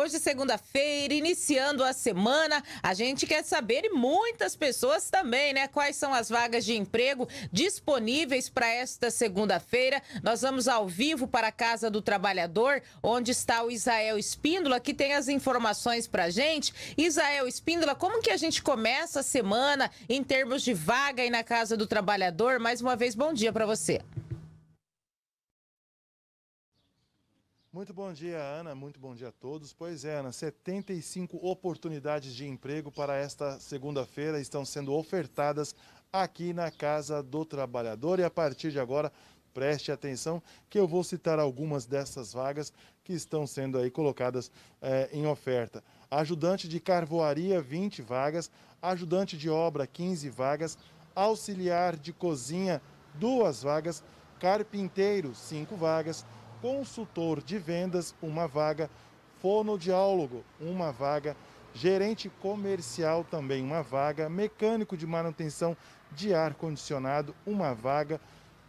Hoje, segunda-feira, iniciando a semana, a gente quer saber, e muitas pessoas também, né? Quais são as vagas de emprego disponíveis para esta segunda-feira. Nós vamos ao vivo para a Casa do Trabalhador, onde está o Isael Espíndola, que tem as informações para a gente. Isael Espíndola, como que a gente começa a semana em termos de vaga aí na Casa do Trabalhador? Mais uma vez, bom dia para você. Muito bom dia, Ana. Muito bom dia a todos. Pois é, Ana, 75 oportunidades de emprego para esta segunda-feira estão sendo ofertadas aqui na Casa do Trabalhador e a partir de agora preste atenção que eu vou citar algumas dessas vagas que estão sendo aí colocadas eh, em oferta. Ajudante de carvoaria, 20 vagas. Ajudante de obra, 15 vagas. Auxiliar de cozinha, duas vagas. Carpinteiro, cinco vagas consultor de vendas, uma vaga, diálogo, uma vaga, gerente comercial também, uma vaga, mecânico de manutenção de ar-condicionado, uma vaga,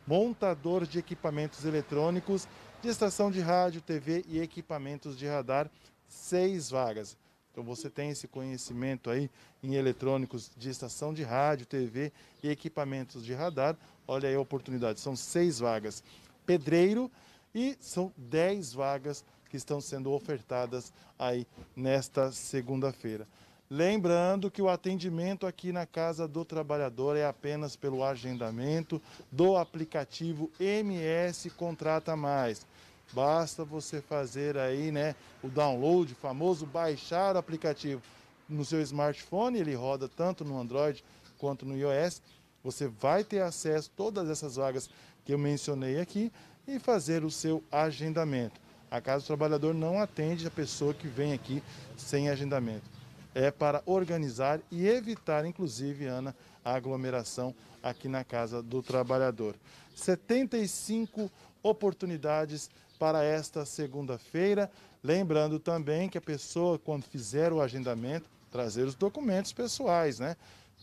montador de equipamentos eletrônicos, de estação de rádio, TV e equipamentos de radar, seis vagas. Então você tem esse conhecimento aí em eletrônicos de estação de rádio, TV e equipamentos de radar. Olha aí a oportunidade, são seis vagas. Pedreiro, e são 10 vagas que estão sendo ofertadas aí nesta segunda-feira. Lembrando que o atendimento aqui na Casa do Trabalhador é apenas pelo agendamento do aplicativo MS Contrata Mais. Basta você fazer aí, né, o download, famoso baixar o aplicativo no seu smartphone, ele roda tanto no Android quanto no iOS você vai ter acesso a todas essas vagas que eu mencionei aqui e fazer o seu agendamento. A Casa do Trabalhador não atende a pessoa que vem aqui sem agendamento. É para organizar e evitar, inclusive, Ana, a aglomeração aqui na Casa do Trabalhador. 75 oportunidades para esta segunda-feira. Lembrando também que a pessoa, quando fizer o agendamento, trazer os documentos pessoais, né?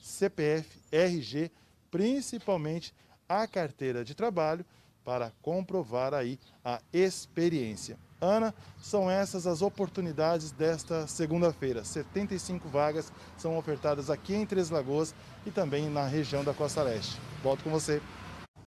CPF, RG, principalmente a carteira de trabalho, para comprovar aí a experiência. Ana, são essas as oportunidades desta segunda-feira. 75 vagas são ofertadas aqui em Três Lagoas e também na região da Costa Leste. Volto com você.